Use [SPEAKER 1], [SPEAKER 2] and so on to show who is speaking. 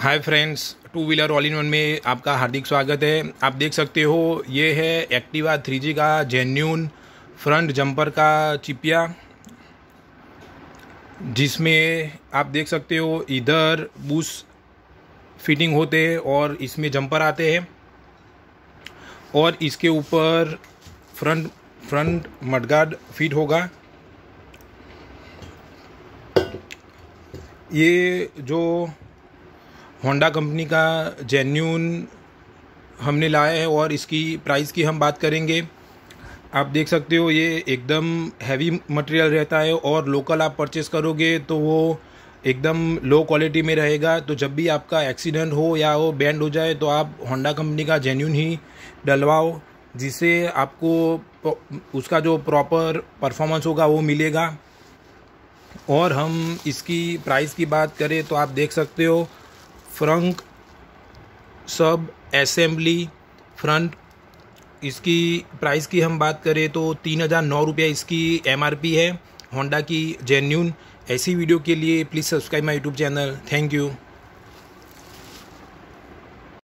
[SPEAKER 1] hi friends two wheeler all in one में आपका हार्दिक स्वागत है आप देख सकते हो ये है एक्टिवा थ्री जी का जेन्यून फ्रंट जंपर का चिपिया जिसमें आप देख सकते हो इधर बूस फिटिंग होते हैं और इसमें जंपर आते हैं और इसके ऊपर फ्रंट फ्रंट मडगार्ड फिट होगा ये जो होंडा कंपनी का जेन्यून हमने लाया है और इसकी प्राइस की हम बात करेंगे आप देख सकते हो ये एकदम हैवी मटेरियल रहता है और लोकल आप परचेस करोगे तो वो एकदम लो क्वालिटी में रहेगा तो जब भी आपका एक्सीडेंट हो या वो बैंड हो जाए तो आप होंडा कंपनी का जेन्यून ही डलवाओ जिससे आपको उसका जो प्रॉपर परफॉर्मेंस होगा वो मिलेगा और हम इसकी प्राइस की बात करें तो आप देख सकते हो फ्रंक सब असेंबली फ्रंट इसकी प्राइस की हम बात करें तो तीन हज़ार नौ रुपये इसकी एम है होंडा की जेन्यून ऐसी वीडियो के लिए please subscribe my YouTube channel thank you